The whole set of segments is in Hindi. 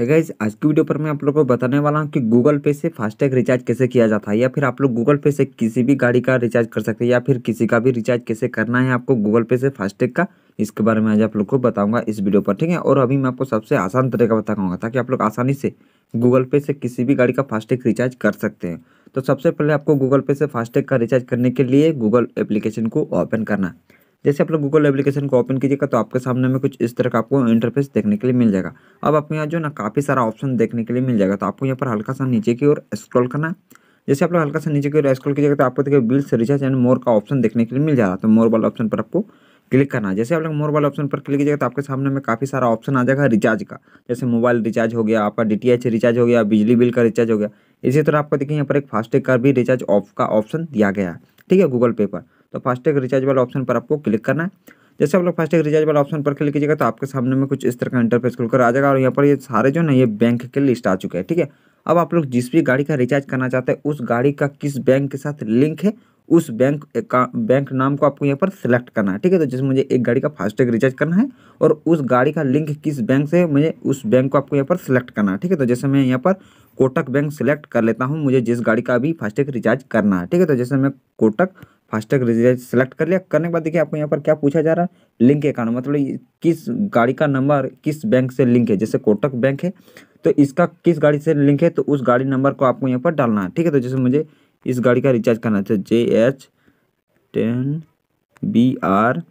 है गाइज आज की वीडियो पर मैं आप लोग को बताने वाला हूँ कि गूगल पे से फास्टैग रिचार्ज कैसे किया जाता है या फिर आप लोग गूगल पे से किसी भी गाड़ी का रिचार्ज कर सकते हैं या फिर किसी का भी रिचार्ज कैसे करना है आपको गूगल पे से फास्टैग का इसके बारे में आज आप लोग को बताऊंगा इस वीडियो पर ठीक है और अभी मैं आपको सबसे आसान तरीका बताऊँगा ताकि आप लोग आसानी से गूगल पे से किसी भी गाड़ी का फास्टैग रिचार्ज कर सकते हैं तो सबसे पहले आपको गूगल पे से फास्टैग का रिचार्ज करने के लिए गूगल एप्लीकेशन को ओपन करना है जैसे आप लोग गूगल एप्लीकेशन को ओपन कीजिएगा तो आपके सामने में कुछ इस तरह का आपको इंटरफेस देखने के लिए मिल जाएगा अब आपको यहाँ जो ना काफ़ी सारा ऑप्शन देखने के लिए मिल जाएगा तो आपको यहाँ पर हल्का सा नीचे की ओर स्क्रॉल करना है जैसे आप लोग हल्का सा नीचे की ओर स्क्रॉल कीजिएगा तो आपको देखिए बिल्स रिचार्ज एंड मोर का ऑप्शन देखने के लिए मिल जा रहा तो मोर वाला ऑप्शन पर आपको क्लिक करना है जैसे आप लोग मोर वाले ऑप्शन पर क्लिक कीजिएगा तो आपके सामने में काफ़ी सारा ऑप्शन आ जाएगा रिचार्ज का जैसे मोबाइल रिचार्ज हो गया आपका डीटीएच रिचार्ज हो गया बिजली बिल का रिचार्ज हो गया इसी तरह आपको देखिए यहाँ पर एक फास्टैग का भी रिचार्ज ऑफ का ऑप्शन दिया गया है ठीक है गूगल पे पर तो फास्टैग रिचार्ज वाला ऑप्शन पर आपको क्लिक करना है जैसे आप लोग फास्टैग रिचार्ज वाला ऑप्शन पर क्लिक कीजिएगा तो आपके सामने में कुछ इस तरह का इंटरफेस खुलकर आ जाएगा और यहाँ पर ये सारे जो ना ये बैंक के लिस्ट आ चुके हैं ठीक है अब आप लोग जिस भी गाड़ी का रिचार्ज करना चाहते हैं उस गाड़ी का किस बैंक के साथ लिंक है उस बैंक का बैंक नाम को आपको यहाँ पर सिलेक्ट करना है ठीक है तो जैसे मुझे एक गाड़ी का फास्टैग रिचार्ज करना है और उस गाड़ी का लिंक किस बैंक से है मुझे उस बैंक को आपको यहाँ पर सिलेक्ट करना है ठीक है तो जैसे मैं यहाँ पर कोटक बैंक सिलेक्ट कर लेता हूँ मुझे जिस गाड़ी का अभी फास्टैग रिचार्ज करना है ठीक है तो जैसे मैं कोटक फास्टैग रिजर्व सेलेक्ट कर लिया करने के बाद देखिए आपको यहाँ पर क्या पूछा जा रहा है लिंक अकाउंट मतलब किस गाड़ी का नंबर किस बैंक से लिंक है जैसे कोटक बैंक है तो इसका किस गाड़ी से लिंक है तो उस गाड़ी नंबर को आपको यहाँ पर डालना है ठीक है तो जैसे मुझे इस गाड़ी का रिचार्ज करना था J H ten B R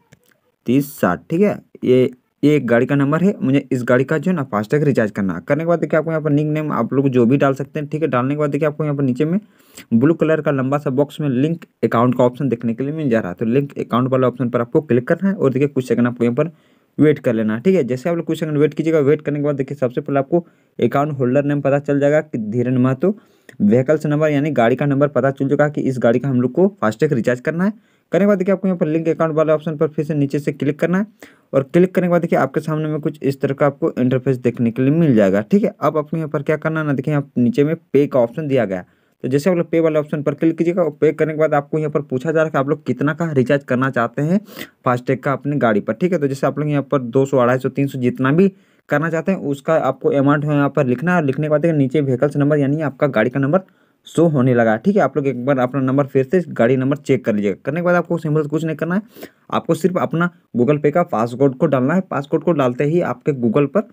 तीस साठ ठीक है ये ये एक गाड़ी का नंबर है मुझे इस गाड़ी का जो है ना फास्टैग रिचार्ज करना करने के बाद देखिए आपको यहाँ पर निक नेम आप लोग जो भी डाल सकते हैं ठीक है डालने के बाद देखिए आपको यहाँ पर नीचे में ब्लू कलर का लंबा सा बॉक्स में लिंक अकाउंट का ऑप्शन देखने के लिए मिल जा रहा है तो लिंक अकाउंट वाला ऑप्शन पर आपको क्लिक करना है और देखिए कुछ सेकंड आपको यहाँ पर वेट कर लेना ठीक है जैसे आप लोग कुछ सेकंड वेट कीजिएगा वेट करने के बाद देखिए सबसे पहले आपको अकाउंट होल्डर नेम पता चल जाएगा कि धीरेन महतो व्हीकल्स नंबर यानी गाड़ी का नंबर पता चल चुका कि इस गाड़ी का हम लोग को फास्टैग रिचार्ज करना है करने के बाद देखिए आपको यहाँ पर लिंक अकाउंट वाले ऑप्शन पर फिर से नीचे से क्लिक करना है और क्लिक करने के बाद देखिए आपके सामने में कुछ इस तरह का आपको इंटरफेस देखने के लिए मिल जाएगा ठीक है अब आपको यहाँ पर क्या करना है ना देखिए यहाँ नीचे में पे का ऑप्शन दिया गया है तो जैसे आप लोग पे वाले ऑप्शन पर क्लिक कीजिएगा और पे करने के बाद आपको यहाँ पर पूछा जा रहा है कि आप लोग कितना का रिचार्ज करना चाहते हैं फास्टैग का अपनी गाड़ी पर ठीक है तो जैसे आप लोग यहाँ पर दो सौ अढ़ाई सौ तीन सौ जितना भी करना चाहते हैं उसका आपको अमाउंट यहाँ पर लिखना है और लिखने के बाद नीचे व्हीकल्स नंबर यानी आपका गाड़ी का नंबर शो होने लगा ठीक है आप लोग एक बार अपना नंबर फिर से गाड़ी नंबर चेक कर लीजिएगा करने के बाद आपको सिंपल कुछ नहीं करना है आपको सिर्फ अपना गूगल पे का पासकोड को डालना है पासकोड को डालते ही आपके गूगल पर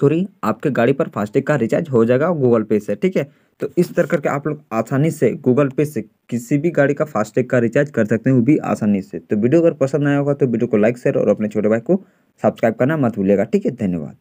सॉरी आपके गाड़ी पर फास्टैग का रिचार्ज हो जाएगा गूगल पे से ठीक है तो इस तरह करके आप लोग आसानी से गूगल पे से किसी भी गाड़ी का फास्टैग का रिचार्ज कर सकते हैं वो भी आसानी से तो वीडियो अगर पसंद आया होगा तो वीडियो को लाइक शेयर और अपने छोटे भाई को सब्सक्राइब करना मत भूलिएगा ठीक है धन्यवाद